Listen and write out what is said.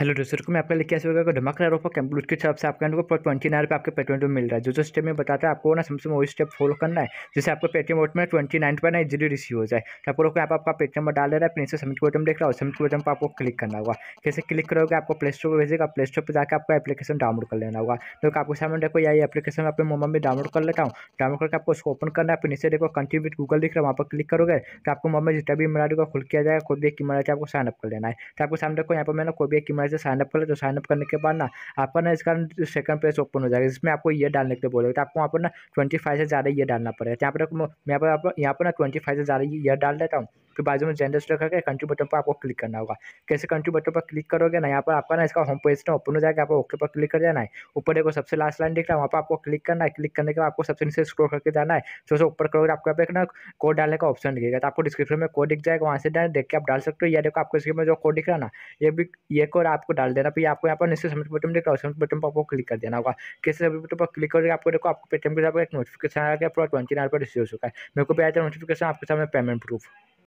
hello दोस्तों को तो मैं आपका लिखा ऐसे होगा धमाक रहा है कैंपलूट के हिसाब से आपके पर ट्वेंटी नाइन पर आपके पेटीएम में मिल रहा है जो जो स्टेप में बताता है आपको ना सबसे वही स्टेप फॉलो करना है जैसे आपको पेटीएम वोट में ट्वेंटी नाइन पर ना इजिली रिसीव हो जाए तो आपको यहाँ पर आपका पेटीएम पर डाल रहा है प्रिंस समिट बटन देख रहा हो समिट बटन पर आपको क्लिक करना होगा कैसे क्लिक करोगे आपको प्ले स्टोर पर भेजेगा प्ले स्टोर पर जाकर आपको एप्लीकेशन डाउनलोड कर लेना होगा तो आपको सामने देखो यही एप्लीकेशन अपने मोबाइल में डाउनलोड कर लेता हूँ डाउनलोड करके आपको उसको ओपन करना है फिर नीचे देखो कंटिन्यू विद गूगल दिख रहा है वहाँ पर क्लिक करोगे तो आपको मोबाइल जितना भी मराठी खुल किया जाएगा कोई भी एक मराठी आपको साइनअप कर लेना है तो आपको सामने देखो यहाँ पर मैंने कोई भी एक से साइनअप कर ले तो साइनअप करने के बाद ना आपका ना इसका सेकंड पेज ओपन हो जाएगा जिसमें आपको ये डालने के लिए बोलेगा तो आपको वहाँ पर ना ट्वेंटी फाइव से ज़्यादा ये डालना पड़ेगा तो यहाँ पर मैं यहाँ पर यहाँ पर ना ट्वेंटी फाइव से ज़्यादा ये डाल देता हूँ फिर बाजू में जेंडर सेलेक्ट करके कंट्री बटन पर आपको क्लिक करना होगा कैसे कंट्री बटन पर क्लिक करोगे ना यहाँ पर आपका ना इसका होम पेज ना ओपन हो जाएगा आपको ओके पर क्लिक कर जाना है ऊपर देखो सबसे लास्ट लाइन दिख रहा है वहाँ पर आपको क्लिक करना है क्लिक करने के बाद आपको सबसे नीचे स्क्रोल करके जाना है जो सो ऊपर करोगे आपको यहाँ पर ना कोड डालने का ऑप्शन दिखेगा तो आपको डिस्क्रिप्शन में कोड दिख जाएगा वहाँ से देख के आप डाल सकते हो या देखो आपको इसके में जो कोड दिख रहा ना ये भी ये कोड आपको डाल देना फिर आपको यहाँ पर नीचे सबमिट बटन दिख रहा है सबमिट बटन पर आपको क्लिक कर देना होगा कैसे सबमिट बटन पर क्लिक करोगे आपको देखो आपको पेटीएम के साथ एक नोटिफिकेशन आ गया पूरा ट्वेंटी नाइन पर रिसीव हो चुका है मेरे को भी आया था नोटिफिकेशन आपके सामने पेमेंट प्रूफ